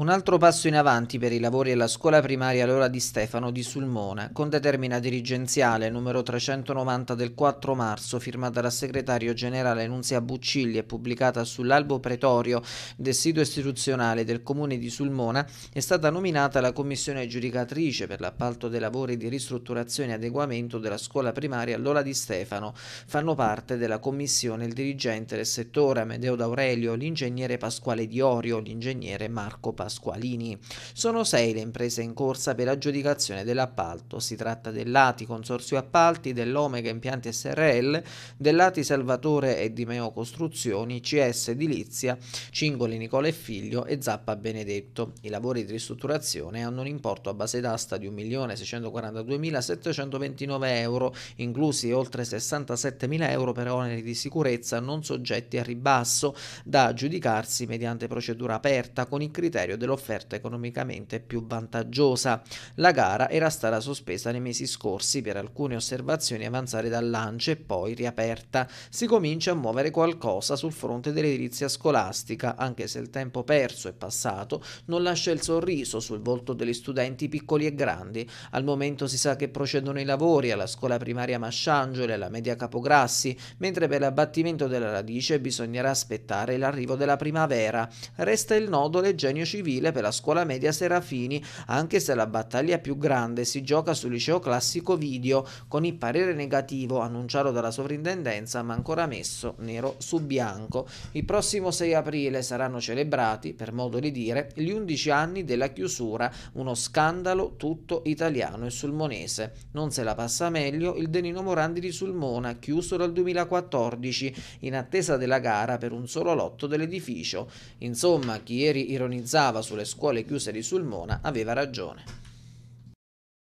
Un altro passo in avanti per i lavori alla scuola primaria L'Ora di Stefano di Sulmona, con determina dirigenziale numero 390 del 4 marzo, firmata dal segretario generale Nunzia Buccilli e pubblicata sull'albo pretorio del sito istituzionale del comune di Sulmona, è stata nominata la commissione giudicatrice per l'appalto dei lavori di ristrutturazione e adeguamento della scuola primaria L'Ora di Stefano. Fanno parte della commissione il dirigente del settore Amedeo D'Aurelio, l'ingegnere Pasquale Diorio, l'ingegnere Marco Pasquale. Pasqualini. Sono sei le imprese in corsa per aggiudicazione dell'appalto. Si tratta dell'ATI Consorzio Appalti, dell'Omega Impianti SRL, dell'ATI Salvatore e di Meo Costruzioni, CS Edilizia, Cingoli Nicola e Figlio e Zappa Benedetto. I lavori di ristrutturazione hanno un importo a base d'asta di 1.642.729 euro, inclusi oltre 67.000 euro per oneri di sicurezza non soggetti a ribasso, da aggiudicarsi mediante procedura aperta con il criterio dell'offerta economicamente più vantaggiosa. La gara era stata sospesa nei mesi scorsi per alcune osservazioni avanzate dal lancio e poi riaperta. Si comincia a muovere qualcosa sul fronte dell'edilizia scolastica, anche se il tempo perso e passato non lascia il sorriso sul volto degli studenti piccoli e grandi. Al momento si sa che procedono i lavori alla scuola primaria Masciangelo e alla media Capograssi, mentre per l'abbattimento della radice bisognerà aspettare l'arrivo della primavera. Resta il nodo Leggenio Civile civile per la scuola media Serafini, anche se la battaglia più grande si gioca sul liceo classico video, con il parere negativo annunciato dalla sovrintendenza ma ancora messo nero su bianco. Il prossimo 6 aprile saranno celebrati, per modo di dire, gli 11 anni della chiusura, uno scandalo tutto italiano e sulmonese. Non se la passa meglio il Denino Morandi di Sulmona, chiuso dal 2014, in attesa della gara per un solo lotto dell'edificio. Insomma, chi ieri ironizzava sulle scuole chiuse di Sulmona aveva ragione.